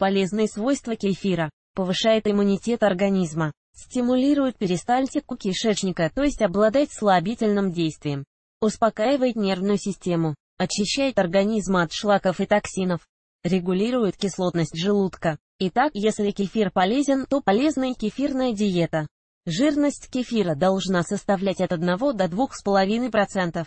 Полезные свойства кефира. Повышает иммунитет организма. Стимулирует перистальтику кишечника, то есть обладает слабительным действием. Успокаивает нервную систему. Очищает организм от шлаков и токсинов. Регулирует кислотность желудка. Итак, если кефир полезен, то полезна и кефирная диета. Жирность кефира должна составлять от 1 до 2,5%.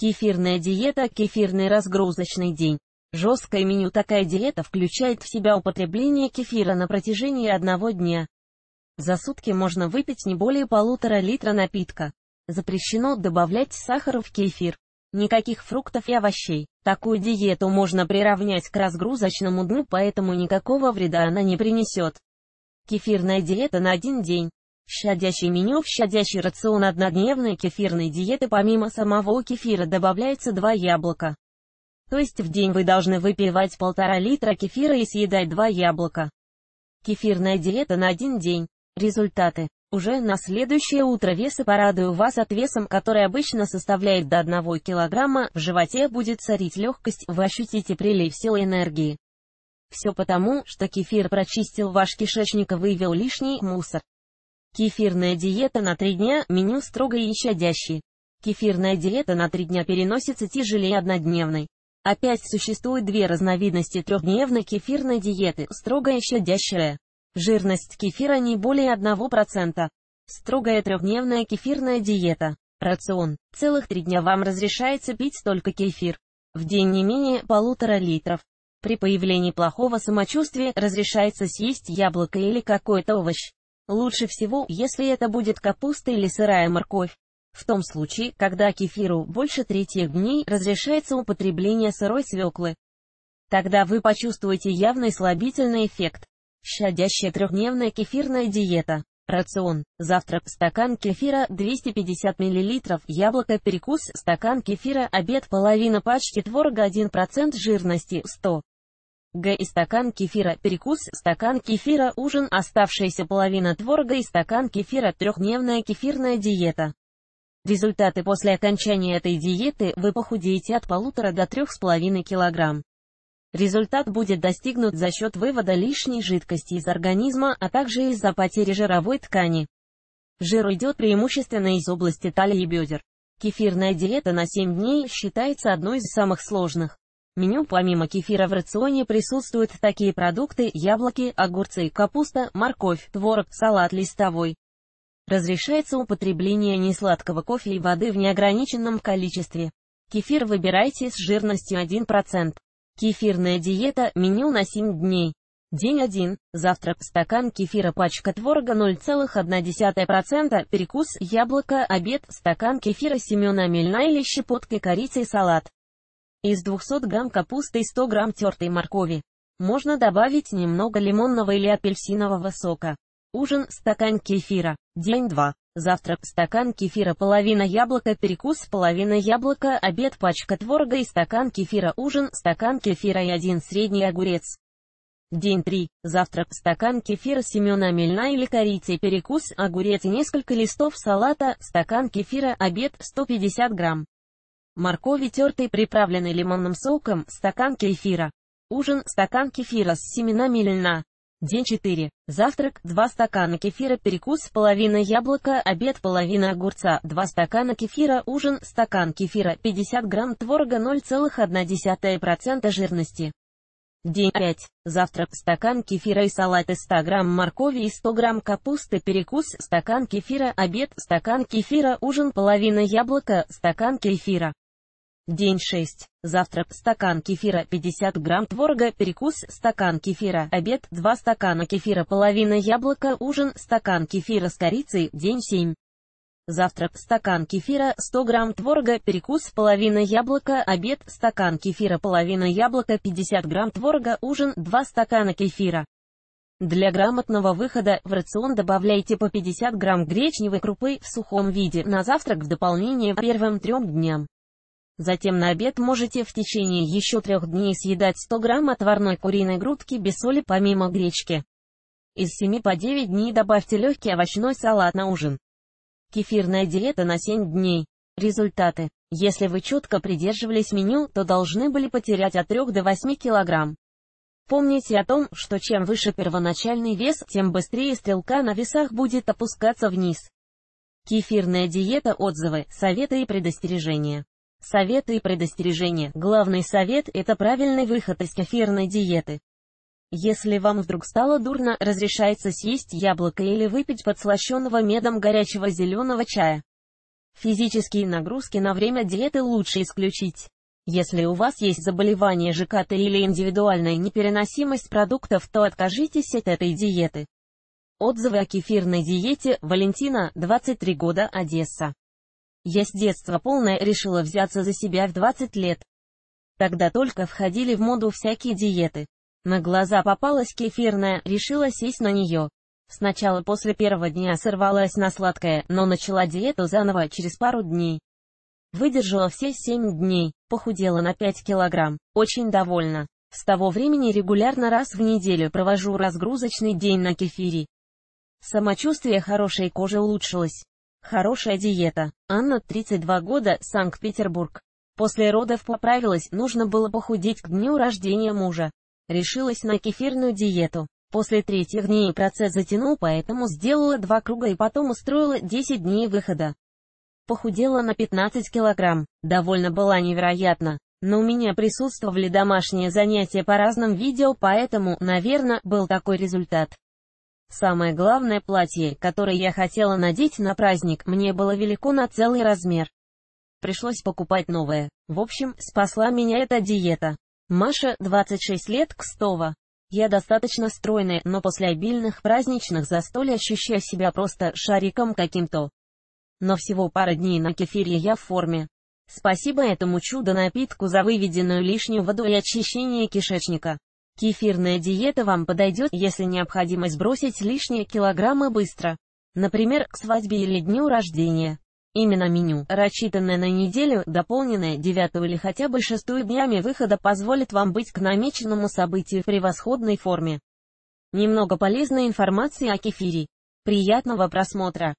Кефирная диета – кефирный разгрузочный день. Жесткое меню Такая диета включает в себя употребление кефира на протяжении одного дня. За сутки можно выпить не более полутора литра напитка. Запрещено добавлять сахар в кефир. Никаких фруктов и овощей. Такую диету можно приравнять к разгрузочному дну, поэтому никакого вреда она не принесет. Кефирная диета на один день. В щадящее меню в щадящий рацион однодневной кефирной диеты помимо самого кефира добавляется два яблока. То есть в день вы должны выпивать полтора литра кефира и съедать два яблока. Кефирная диета на один день. Результаты. Уже на следующее утро весы порадую вас от весом, который обычно составляет до 1 килограмма, в животе будет царить легкость, вы ощутите прилив сил и энергии. Все потому, что кефир прочистил ваш кишечник и вывел лишний мусор. Кефирная диета на 3 дня, меню строго и щадящий. Кефирная диета на 3 дня переносится тяжелее однодневной. Опять существует две разновидности трехдневной кефирной диеты, строгая и щадящая. Жирность кефира не более 1%. Строгая трехдневная кефирная диета. Рацион. Целых три дня вам разрешается пить только кефир. В день не менее полутора литров. При появлении плохого самочувствия разрешается съесть яблоко или какой-то овощ. Лучше всего, если это будет капуста или сырая морковь. В том случае, когда кефиру больше третьих дней разрешается употребление сырой свеклы. Тогда вы почувствуете явный слабительный эффект. Щадящая трехдневная кефирная диета. Рацион. Завтрак. Стакан кефира 250 мл. Яблоко. Перекус. Стакан кефира. Обед. Половина пачки творога 1% жирности. 100 г. И стакан кефира. Перекус. Стакан кефира. Ужин. Оставшаяся половина творога и стакан кефира. Трехдневная кефирная диета. Результаты после окончания этой диеты вы похудеете от полутора до трех с половиной килограмм. Результат будет достигнут за счет вывода лишней жидкости из организма, а также из-за потери жировой ткани. Жир уйдет преимущественно из области талии и бедер. Кефирная диета на 7 дней считается одной из самых сложных. меню помимо кефира в рационе присутствуют такие продукты, яблоки, огурцы, капуста, морковь, творог, салат листовой. Разрешается употребление несладкого кофе и воды в неограниченном количестве. Кефир выбирайте с жирностью 1%. Кефирная диета, меню на 7 дней. День 1. Завтрак. Стакан кефира, пачка творога 0,1%, перекус, яблоко, обед, стакан кефира семена мельна или щепотка корицы и салат. Из 200 грамм капусты и 100 грамм тертой моркови. Можно добавить немного лимонного или апельсинового сока. Ужин – стакан кефира. День 2. Завтрак – стакан кефира, половина яблока, перекус, половина яблока, обед, пачка творога и стакан кефира. Ужин – стакан кефира и один средний огурец. День 3. Завтрак – стакан кефира, семена мельна или корицы, перекус, огурец и несколько листов салата, стакан кефира, обед – 150 грамм. Моркови тертой, приправленной лимонным соком, стакан кефира. Ужин – стакан кефира с семенами льна. День 4. Завтрак, 2 стакана кефира, перекус, половина яблока, обед, половина огурца, 2 стакана кефира, ужин, стакан кефира, 50 грамм творога, 0,1% жирности. День 5. Завтрак, стакан кефира и салат из 100 грамм моркови и 100 грамм капусты, перекус, стакан кефира, обед, стакан кефира, ужин, половина яблока, стакан кефира. День 6. Завтрак. Стакан кефира 50 грамм творога. Перекус. Стакан кефира. Обед. 2 стакана кефира. Половина яблока. Ужин. Стакан кефира с корицей. День 7. Завтрак. Стакан кефира. 100 грамм творога. Перекус. Половина яблока. Обед. Стакан кефира. Половина яблока. 50 грамм творога. Ужин. 2 стакана кефира. Для грамотного выхода в рацион добавляйте по 50 грамм гречневой крупы в сухом виде на завтрак в дополнение к первым трем дням. Затем на обед можете в течение еще трех дней съедать 100 грамм отварной куриной грудки без соли помимо гречки. Из 7 по 9 дней добавьте легкий овощной салат на ужин. Кефирная диета на 7 дней. Результаты. Если вы четко придерживались меню, то должны были потерять от 3 до 8 килограмм. Помните о том, что чем выше первоначальный вес, тем быстрее стрелка на весах будет опускаться вниз. Кефирная диета отзывы, советы и предостережения. Советы и предостережения. Главный совет – это правильный выход из кефирной диеты. Если вам вдруг стало дурно, разрешается съесть яблоко или выпить подслащенного медом горячего зеленого чая. Физические нагрузки на время диеты лучше исключить. Если у вас есть заболевание ЖКТ или индивидуальная непереносимость продуктов, то откажитесь от этой диеты. Отзывы о кефирной диете. Валентина, 23 года, Одесса. Я с детства полная решила взяться за себя в 20 лет. Тогда только входили в моду всякие диеты. На глаза попалась кефирная, решила сесть на нее. Сначала после первого дня сорвалась на сладкое, но начала диету заново через пару дней. Выдержала все 7 дней, похудела на 5 килограмм, очень довольна. С того времени регулярно раз в неделю провожу разгрузочный день на кефире. Самочувствие хорошей кожи улучшилось. Хорошая диета. Анна, 32 года, Санкт-Петербург. После родов поправилась, нужно было похудеть к дню рождения мужа. Решилась на кефирную диету. После третьих дней процесс затянул, поэтому сделала два круга и потом устроила 10 дней выхода. Похудела на 15 килограмм. Довольно была невероятно. Но у меня присутствовали домашние занятия по разным видео, поэтому, наверное, был такой результат. Самое главное платье, которое я хотела надеть на праздник, мне было велико на целый размер. Пришлось покупать новое. В общем, спасла меня эта диета. Маша, 26 лет, Кстово. Я достаточно стройная, но после обильных праздничных застолья ощущаю себя просто шариком каким-то. Но всего пара дней на кефире я в форме. Спасибо этому чудо-напитку за выведенную лишнюю воду и очищение кишечника. Кефирная диета вам подойдет, если необходимо сбросить лишние килограммы быстро. Например, к свадьбе или дню рождения. Именно меню, рассчитанное на неделю, дополненное 9 или хотя бы 6 днями выхода позволит вам быть к намеченному событию в превосходной форме. Немного полезной информации о кефире. Приятного просмотра!